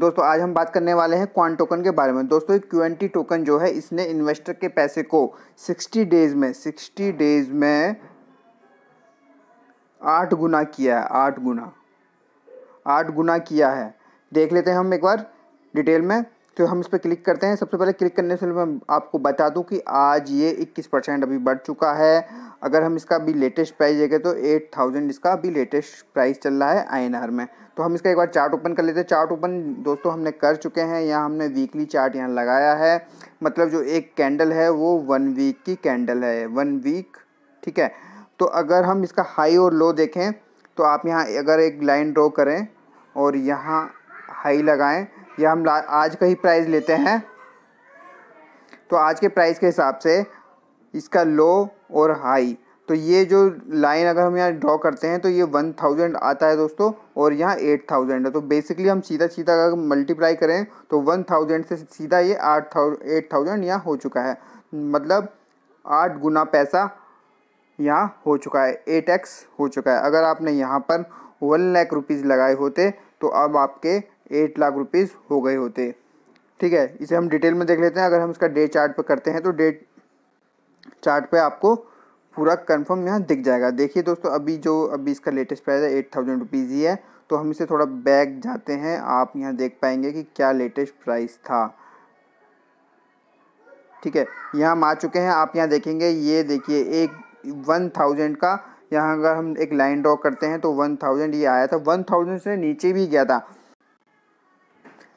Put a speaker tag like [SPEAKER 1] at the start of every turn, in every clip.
[SPEAKER 1] दोस्तों आज हम बात करने वाले हैं क्वान टोकन के बारे में दोस्तों ये क्यू टोकन जो है इसने इन्वेस्टर के पैसे को 60 डेज में 60 डेज में आठ गुना किया है आठ गुना आठ गुना किया है देख लेते हैं हम एक बार डिटेल में तो हम इस पर क्लिक करते हैं सबसे पहले क्लिक करने से मैं आपको बता दूं कि आज ये 21 परसेंट अभी बढ़ चुका है अगर हम इसका अभी लेटेस्ट प्राइस देखें तो 8000 इसका अभी लेटेस्ट प्राइस चल रहा है आईएनआर में तो हम इसका एक बार चार्ट ओपन कर लेते हैं चार्ट ओपन दोस्तों हमने कर चुके हैं यहाँ हमने वीकली चार्ट यहाँ लगाया है मतलब जो एक कैंडल है वो वन वीक की कैंडल है वन वीक ठीक है तो अगर हम इसका हाई और लो देखें तो आप यहाँ अगर एक लाइन ड्रॉ करें और यहाँ हाई लगाएँ ये हम आज का ही प्राइस लेते हैं तो आज के प्राइस के हिसाब से इसका लो और हाई तो ये जो लाइन अगर हम यहाँ ड्रॉ करते हैं तो ये वन थाउजेंड आता है दोस्तों और यहाँ एट थाउजेंड है तो बेसिकली हम सीधा सीधा अगर मल्टीप्लाई करें तो वन थाउजेंड से सीधा ये आठ थाउजेंड एट थाउजेंड यहाँ हो चुका है मतलब आठ गुना पैसा यहाँ हो चुका है एट एक्स हो चुका है अगर आपने यहाँ पर वन लाख रुपीज़ लगाए होते तो अब आपके एट लाख रुपीज़ हो गए होते ठीक है इसे हम डिटेल में देख लेते हैं अगर हम इसका डेट चार्ट पे करते हैं तो डेट चार्ट पे आपको पूरा कंफर्म यहाँ दिख जाएगा देखिए दोस्तों अभी जो अभी इसका लेटेस्ट प्राइस है एट थाउजेंड रुपीज़ ही है तो हम इसे थोड़ा बैक जाते हैं आप यहाँ देख पाएंगे कि क्या लेटेस्ट प्राइस था ठीक है यहाँ हम आ चुके हैं आप यहाँ देखेंगे ये देखिए एक वन थाउजेंड का यहाँ अगर हम एक लाइन ड्रॉ करते हैं तो वन थाउजेंड ये आया था वन थाउजेंड से नीचे भी गया था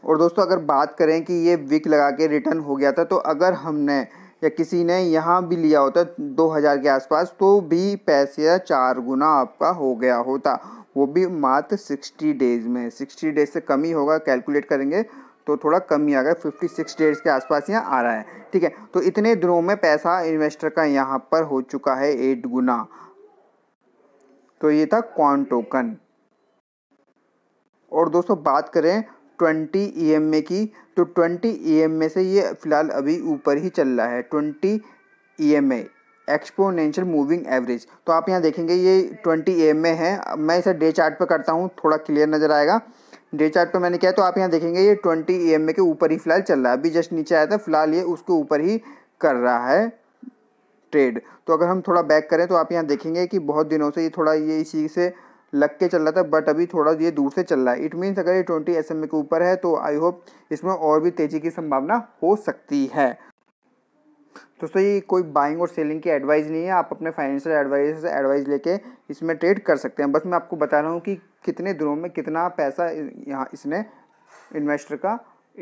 [SPEAKER 1] और दोस्तों अगर बात करें कि ये विक लगा के रिटर्न हो गया था तो अगर हमने या किसी ने यहाँ भी लिया होता दो हज़ार के आसपास तो भी पैसे या चार गुना आपका हो गया होता वो भी मात्र सिक्सटी डेज़ में सिक्सटी डेज से कम ही होगा कैलकुलेट करेंगे तो थोड़ा कम ही आ गया फिफ्टी सिक्स डेज के आसपास यहाँ आ रहा है ठीक है तो इतने दिनों में पैसा इन्वेस्टर का यहाँ पर हो चुका है एट गुना तो ये था क्वान टोकन और दोस्तों बात करें ट्वेंटी ई एम ए की तो ट्वेंटी ई एम ए से ये फ़िलहाल अभी ऊपर ही चल रहा है twenty E M A exponential moving average तो आप यहाँ देखेंगे ये ट्वेंटी ए है मैं इसे डे चार्ट पे करता हूँ थोड़ा क्लियर नज़र आएगा डे चार्ट पे मैंने किया तो आप यहाँ देखेंगे ये ट्वेंटी ए के ऊपर ही फिलहाल चल रहा है अभी जस्ट नीचे आया था फिलहाल ये उसके ऊपर ही कर रहा है ट्रेड तो अगर हम थोड़ा बैक करें तो आप यहाँ देखेंगे कि बहुत दिनों से ये थोड़ा ये इसी से लग के चल रहा था बट अभी थोड़ा ये दूर से चल रहा है इट मीन्स अगर ये ट्वेंटी एस के ऊपर है तो आई होप इसमें और भी तेज़ी की संभावना हो सकती है दोस्तों ये कोई बाइंग और सेलिंग की एडवाइस नहीं है आप अपने फाइनेंशियल एडवाइजर से एडवाइस लेके इसमें ट्रेड कर सकते हैं बस मैं आपको बता रहा हूँ कि कितने दिनों में कितना पैसा यहाँ इसने इन्वेस्टर का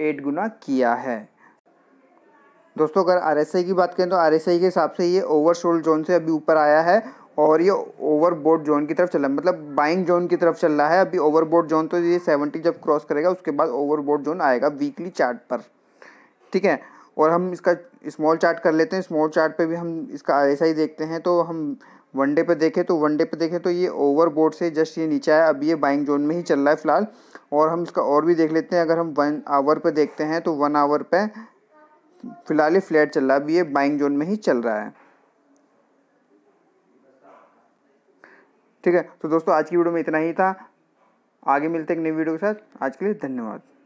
[SPEAKER 1] एट गुना किया है दोस्तों अगर आर की बात करें तो आर के हिसाब से ये ओवरसोल्ड जोन से अभी ऊपर आया है और ये ओवरबोर्ड जोन की तरफ चल रहा है मतलब बाइंग जोन की तरफ चल रहा है अभी ओवरबोर्ड जोन तो ये सेवेंटी जब क्रॉस करेगा उसके बाद ओवरबोर्ड जोन आएगा वीकली चार्ट पर ठीक है और हम इसका स्मॉल चार्ट कर लेते हैं स्मॉल चार्ट पे भी हम इसका ऐसा ही देखते हैं तो हम वनडे पे देखें तो वनडे पे देखें तो ये ओवरबोर्ड से जस्ट ये नीचे आया अभी ये बाइंग जोन में ही चल रहा है फिलहाल और हम इसका और भी देख लेते हैं अगर हम वन आवर पे देखते हैं तो वन आवर पे फिलहाल ये फ्लैट चल रहा है अभी ये बाइंग जोन में ही चल रहा है ठीक है तो दोस्तों आज की वीडियो में इतना ही था आगे मिलते एक नई वीडियो के साथ आज के लिए धन्यवाद